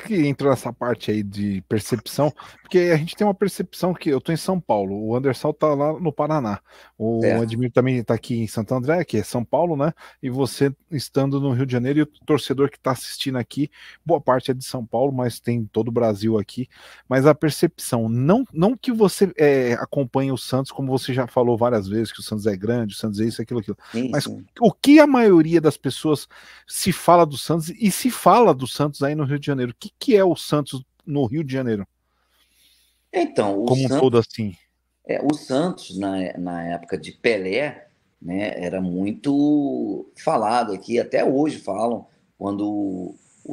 que entra nessa parte aí de percepção, porque a gente tem uma percepção que eu tô em São Paulo, o Anderson tá lá no Paraná, o é. Admir também tá aqui em Santo André, que é São Paulo, né? E você estando no Rio de Janeiro e o torcedor que tá assistindo aqui, boa parte é de São Paulo, mas tem todo o Brasil aqui. Mas a percepção, não, não que você é, acompanhe o Santos, como você já falou várias vezes, que o Santos é grande, o Santos é isso, é aquilo, aquilo. Sim, mas o que a maioria das pessoas se fala do Santos e se fala do Santos aí no Rio de Janeiro? que, que é o Santos no Rio de Janeiro? Então, como Santos, um todo assim. É, o Santos na, na época de Pelé, né, era muito falado aqui, até hoje falam quando o, o,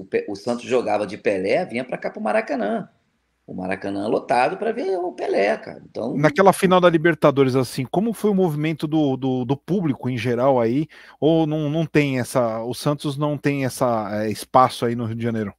o, o Santos jogava de Pelé, vinha para cá para o Maracanã. O Maracanã lotado para ver o Pelé, cara. Então... Naquela final da Libertadores, assim, como foi o movimento do, do, do público em geral aí? Ou não, não tem essa. O Santos não tem essa é, espaço aí no Rio de Janeiro?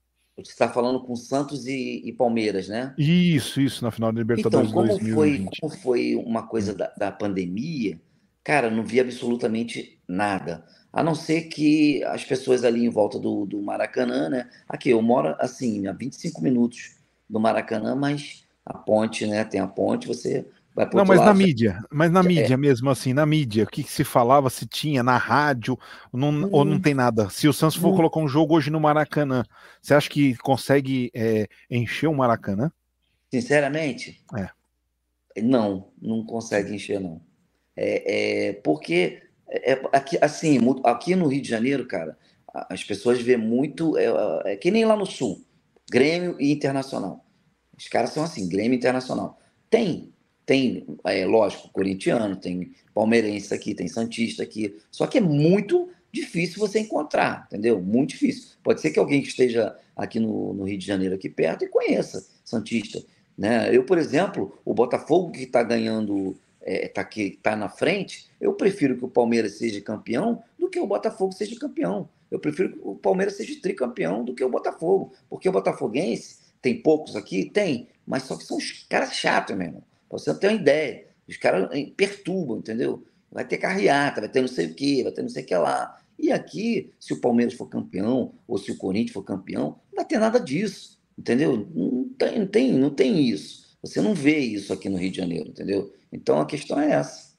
Você está falando com Santos e, e, Palmeiras, né? Isso, isso, na final da Libertadores então, como 2020. Foi, como foi uma coisa hum. da, da pandemia, cara, não vi absolutamente nada. A não ser que as pessoas ali em volta do, do Maracanã, né? Aqui, eu moro, assim, a 25 minutos do Maracanã, mas a ponte, né? Tem a ponte, você não, mas lado. na né? mídia, mas na é. mídia é. mesmo, assim, na mídia, o que, que, se falava, se tinha, na rádio, não, hum. ou não tem nada. Se o Santos for hum. colocar um jogo hoje no Maracanã, você acha que consegue é, encher o Maracanã? Sinceramente? É. Não, não consegue encher, não. É, é porque é, aqui, assim, aqui no Rio de Janeiro, cara, as pessoas vê muito. É, que nem lá no sul, Grêmio e Internacional. Os caras são assim, Grêmio Internacional. Tem tem, é lógico, corintiano, tem palmeirense aqui, tem santista aqui. Só que é muito difícil você encontrar, entendeu? Muito difícil. Pode ser que alguém que esteja aqui no, no Rio de Janeiro, aqui perto, e conheça santista. Né? Eu, por exemplo, o Botafogo que está ganhando, está é, tá, tá na frente, eu prefiro que o Palmeiras seja campeão do que o Botafogo seja campeão. Eu prefiro que o Palmeiras seja tricampeão do que o Botafogo, porque o botafoguense tem poucos aqui, tem, mas só que são os caras chatos mesmo você não ter uma ideia. Os caras eh, perturbam, entendeu? Vai ter carreata, vai ter não sei o quê, vai ter não sei o que lá. E aqui, se o Palmeiras for campeão, ou se o Corinthians for campeão, não vai ter nada disso, entendeu? Não tem, não tem, não tem isso. Você não vê isso aqui no Rio de Janeiro, entendeu? Então a questão é essa.